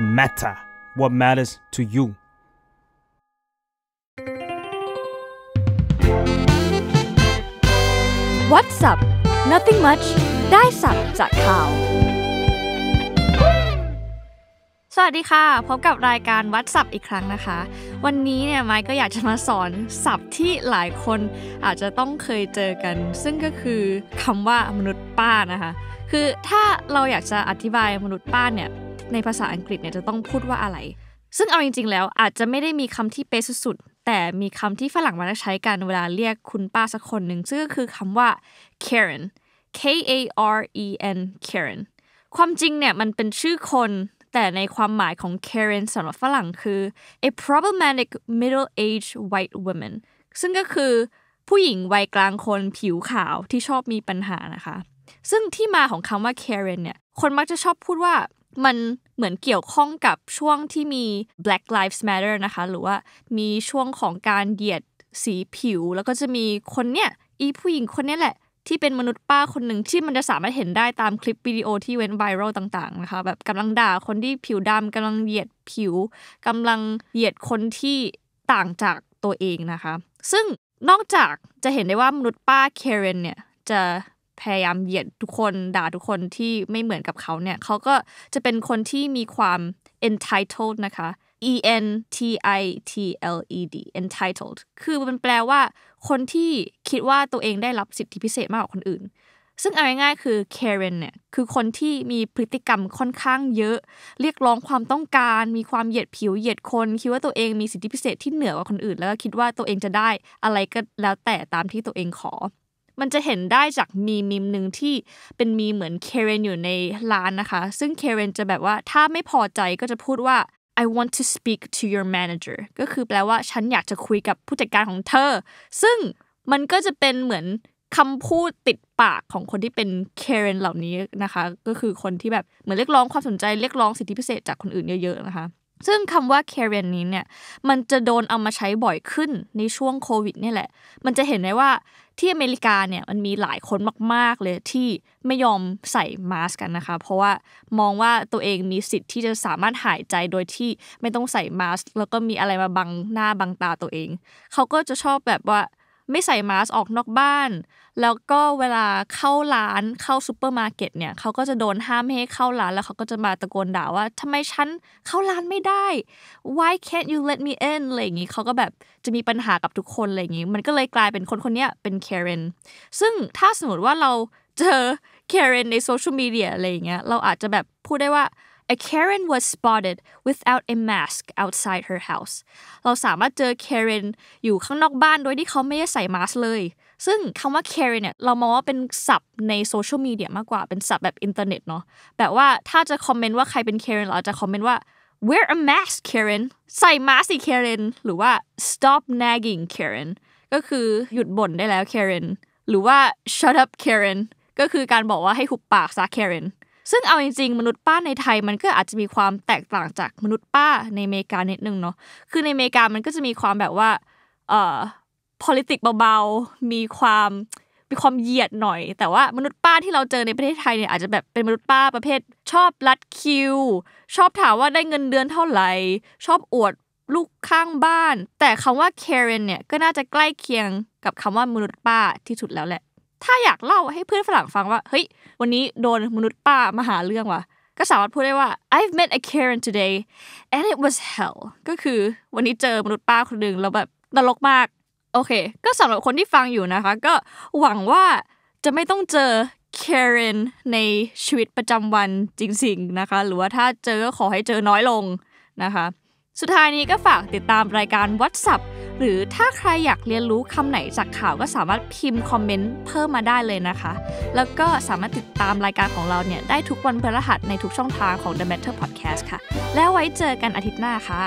t h e matter what matters to you. What's up? Nothing much ได้สับจากข่าวสวัสดีค่ะ พบกับรายการวัดสับอีกครั้งนะคะ วันนี้เนี่ยไมค์ก็อยากจะมาสอนสับที่หลายคนอาจจะต้องเคยเจอกัน ซึ่งก็คือคำว่ามนุษย์ป้านะคะ คือถ้าเราอยากจะอธิบายมนุษย์ป้านเนี่ยในภาษาอังกฤษเนี่ยจะต้องพูดว่าอะไร ซึ่งเอาจริง ๆแล้วอาจจะไม่ได้มีคำที่เป๊ะสุดๆ แต่มีคำที่ฝรั่งมักใช้กัน เวลาเรียกคุณป้าสักคนหนึ่งซึ่งก็คือคำว่า Karen K A R E N Karen ความจริงเนี่ย มันเป็นชื่อคน แต่ในความหมายของ Karen สำหรับฝรั่งคือ a problematic middle-aged white woman ซึ่งก็คือผู้หญิงวัยกลางคนผิวขาวที่ชอบมีปัญหานะคะ ซึ่งที่มาของคำว่า Karen เนี่ย คนมักจะชอบพูดว่ามันเหมือนเกี่ยวข้องกับช่วงที่มี Black Lives Matter นะคะ หรือว่ามีช่วงของการเหยียดสีผิว แล้วก็จะมีคนเนี้ยอีผู้หญิงคนนี้แหละที่เป็นมนุษย์ป้าคนหนึ่งที่มันจะสามารถเห็นได้ตามคลิปวิดีโอที่เว้นไวรัลต่างๆนะคะแบบกำลังด่าคนที่ผิวดำกำลังเหยียดผิวกำลังเหยียดคนที่ต่างจากตัวเองนะคะ ซึ่งนอกจากจะเห็นได้ว่ามนุษย์ป้าเคเรนเนี่ยจะพยายามเหยียดทุกคนด่าทุกคนที่ไม่เหมือนกับเขาเนี่ยเขาก็จะเป็นคนที่มีความ entitled นะคะ e n t i t l e d entitled คือมันแปลว่า คนที่คิดว่าตัวเองได้รับสิทธิพิเศษมากกว่าคนอื่น ซึ่งเอาง่ายๆคือ Karen เนี่ยคือคนที่มีพฤติกรรมค่อนข้างเยอะ เรียกร้องความต้องการมีความเหยียดผิวเหยียดคนคิดว่าตัวเองมีสิทธิพิเศษที่เหนือกว่าคนอื่น แล้วก็คิดว่าตัวเองจะได้อะไรก็แล้วแต่ตามที่ตัวเองขอมันจะเห็นได้จากมีมีมหนึ่งที่เป็นมีเหมือนเคเรนอยู่ในร้านนะคะซึ่งเคเรนจะแบบว่าถ้าไม่พอใจก็จะพูดว่า I want to speak to your manager ก็คือแปลว่าฉันอยากจะคุยกับผู้จัดการของเธอ ซึ่งมันก็จะเป็นเหมือนคำพูดติดปากของคนที่เป็นเคเรนเหล่านี้นะคะก็คือคนที่แบบเหมือนเรียกร้องความสนใจเรียกร้องสิทธิพิเศษ จากคนอื่นเยอะๆนะคะซึ่งคำว่า c a r e n นี้เนี่ยมันจะโดนเอามาใช้บ่อยขึ้นในช่วงโควิดนี่แหละ มันจะเห็นได้ว่าที่อเมริกาเนี่ยมันมีหลายคนมากๆเลยที่ไม่ยอมใส่มาสกันนะคะเพราะว่ามองว่าตัวเองมีสิทธิ์ที่จะสามารถหายใจโดยที่ไม่ต้องใส่มาสแล้วก็มีอะไรมาบังหน้าบังตาตัวเองเขาก็จะชอบแบบว่าไม่ใส่มาสออกนอกบ้าน แล้วก็เวลาเข้าร้าน เข้าซูเปอร์มาร์เก็ตเนี่ยเขาก็จะโดนห้ามให้เข้าร้าน แล้วเขาก็จะมาตะโกนด่าว่าทำไมฉันเข้าร้านไม่ได้ why can't you let me in อะไรอย่างงี้เขาก็แบบจะมีปัญหากับทุกคนอะไรอย่างงี้ มันก็เลยกลายเป็นคนคนนี้เป็นเคเรนซึ่งถ้าสมมติว่าเราเจอเคเรนในโซเชียลมีเดียอะไรอย่างเงี้ย เราอาจจะแบบพูดได้ว่า A Karen was spotted without a mask outside her house เราสามารถเจอ Karen อยู่ข้างนอกบ้านโดยที่เขาไม่ได้ใส่มาสเลย ซึ่งคำว่า Karen เนี่ยเรามองว่าเป็นศัพท์ในโซเชียลมีเดียมากกว่า เป็นศัพท์แบบอินเทอร์เน็ตเนาะแบบว่าถ้าจะคอมเมนต์ว่าใครเป็น Karen เราจะคอมเมนต์ว่า wear a mask Karen ใส่มาสสิ Karen หรือว่า stop nagging Karen ก็คือหยุดบ่นได้แล้ว Karen หรือว่า shut up Karen ก็คือการบอกว่าให้หุบปากซะ Karen ซึ่งเอาจริงๆมนุษย์ป้าในไทยมันก็อาจจะมีความแตกต่างจากมนุษย์ป้าในอเมริกานิดนึงเนาะคือในอเมริกามันก็จะมีความแบบว่าเอ่อ politics เบาๆ มีความมีความเหยียดหน่อย แต่ว่ามนุษย์ป้าที่เราเจอในประเทศไทยเนี่ยอาจจะแบบเป็นมนุษย์ป้าประเภทชอบรัดคิวชอบถามว่าได้เงินเดือนเท่าไหร่ชอบอวดลูกข้างบ้าน แต่คำว่า Karen เนี่ยก็น่าจะใกล้เคียงกับคำว่ามนุษย์ป้าที่สุดแล้วแหละถ้าอยากเล่าให้เพื่อนฝรั่งฟังว่า เฮ้ยวันนี้โดนมนุษย์ป้ามาหาเรื่องว่ะก็สามารถพูดได้ว่า I've met a Karen today and it was hell ก็คือวันนี้เจอมนุษย์ป้าคนหนึ่งแล้วแบบตลกมาก โอเคก็สำหรับคนที่ฟังอยู่นะคะ ก็หวังว่าจะไม่ต้องเจอ Karen ในชีวิตประจำวันจริงๆนะคะ หรือว่าถ้าเจอก็ขอให้เจอน้อยลงนะคะ สุดท้ายนี้ก็ฝากติดตามรายการ WhatsApp หรือถ้าใครอยากเรียนรู้คำไหนจากข่าวก็สามารถพิมพ์คอมเมนต์เพิ่มมาได้เลยนะคะ แล้วก็สามารถติดตามรายการของเราเนี่ยได้ทุกวันพฤหัสในทุกช่องทางของ The Matter Podcast ค่ะ แล้วไว้เจอกันอาทิตย์หน้าค่ะ